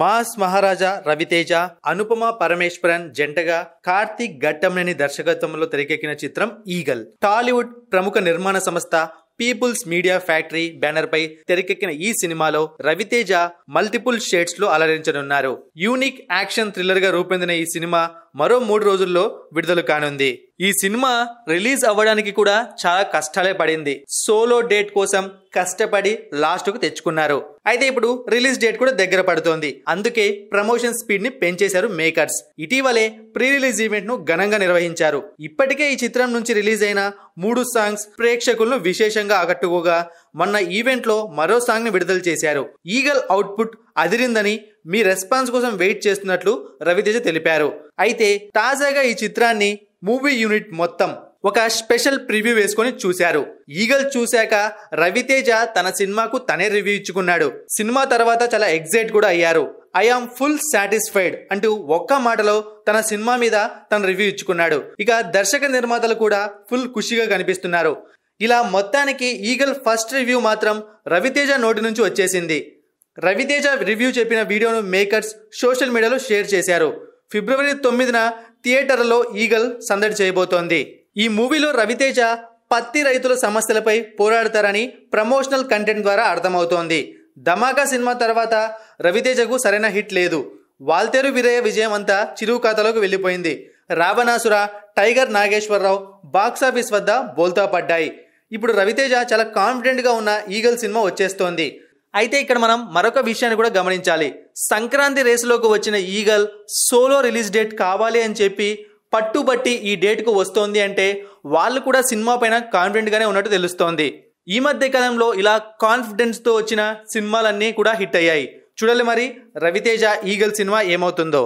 mass Maharaja Raviteja Anupama Parameswaran జంటగా కార్తీక్ ఘట్టంని దర్శకత్వంలో తెరకెక్కిన చిత్రం ఈగల్ టాలీవుడ్ ప్రముఖ నిర్మాణ సంస్థ పీపుల్స్ మీడియా ఫ్యాక్టరీ బ్యానర్ పై తెరకెక్కిన ఈ సినిమాలో రవితేజ మల్టిపుల్ షేడ్స్ లో అలరించనున్నారు యూనిక్ యాక్షన్ థ్రిల్లర్ గా రూపొందిన ఈ సినిమా మరో మూడు రోజుల్లో విడుదల కానుంది ఈ సినిమా రిలీజ్ అవ్వడానికి కూడా చాలా కష్టాలే పడింది సోలో డేట్ కోసం కష్టపడి లాస్ట్కు తెచ్చుకున్నారు అయితే ఇప్పుడు రిలీజ్ డేట్ కూడా దగ్గర పడుతోంది అందుకే ప్రమోషన్ స్పీడ్ ని పెంచేశారు మేకర్స్ ఇటీవలే ప్రీ రిలీజ్ ఈవెంట్ ను ఘనంగా నిర్వహించారు ఇప్పటికే ఈ చిత్రం నుంచి రిలీజ్ అయిన మూడు సాంగ్స్ ప్రేక్షకులను విశేషంగా ఆకట్టుకోగా మొన్న ఈవెంట్ లో మరో సాంగ్ ని విడుదల చేశారు ఈగల్ అవుట్పుట్ అదిరిందని మీ రెస్పాన్స్ కోసం వెయిట్ చేస్తున్నట్లు రవితేజ తెలిపారు అయితే తాజాగా ఈ చిత్రాన్ని మూవీ యూనిట్ మొత్తం ఒక స్పెషల్ ప్రివ్యూ వేసుకొని చూశారు ఈగల్ చూశాక రవితేజ తన సినిమాకు తనే రివ్యూ ఇచ్చుకున్నాడు సినిమా తర్వాత చాలా ఎగ్జైట్ కూడా అయ్యారు ఐఆమ్ ఫుల్ సాటిస్ఫైడ్ అంటూ ఒక్క మాటలో తన సినిమా మీద తన రివ్యూ ఇచ్చుకున్నాడు ఇక దర్శక నిర్మాతలు కూడా ఫుల్ ఖుషిగా కనిపిస్తున్నారు ఇలా మొత్తానికి ఈగల్ ఫస్ట్ రివ్యూ మాత్రం రవితేజ నోటి నుంచి వచ్చేసింది రవితేజ రివ్యూ చెప్పిన వీడియోను మేకర్స్ సోషల్ మీడియాలో షేర్ చేశారు ఫిబ్రవరి తొమ్మిదిన థియేటర్లో ఈగల్ సందడి చేయబోతోంది ఈ మూవీలో రవితేజ పత్తి రైతుల సమస్యలపై పోరాడతారని ప్రమోషనల్ కంటెంట్ ద్వారా అర్థమవుతోంది ధమాకా సినిమా తర్వాత రవితేజకు సరైన హిట్ లేదు వాల్తేరు విరయ విజయం అంతా చిరువు ఖాతాలోకి వెళ్ళిపోయింది రావణాసుర టైగర్ నాగేశ్వరరావు బాక్సాఫీస్ వద్ద బోల్తా పడ్డాయి ఇప్పుడు రవితేజ చాలా కాన్ఫిడెంట్గా ఉన్న ఈగల్ సినిమా వచ్చేస్తోంది అయితే ఇక్కడ మనం మరొక విషయాన్ని కూడా గమనించాలి సంక్రాంతి రేసులోకి వచ్చిన ఈగల్ సోలో రిలీజ్ డేట్ కావాలి అని చెప్పి పట్టుబట్టి ఈ డేట్కు వస్తోంది అంటే వాళ్ళు కూడా సినిమా పైన కాన్ఫిడెంట్గానే ఉన్నట్టు తెలుస్తోంది ఈ మధ్య కాలంలో ఇలా కాన్ఫిడెన్స్తో వచ్చిన సినిమాలన్నీ కూడా హిట్ అయ్యాయి చూడాలి మరి రవితేజ ఈగల్ సినిమా ఏమవుతుందో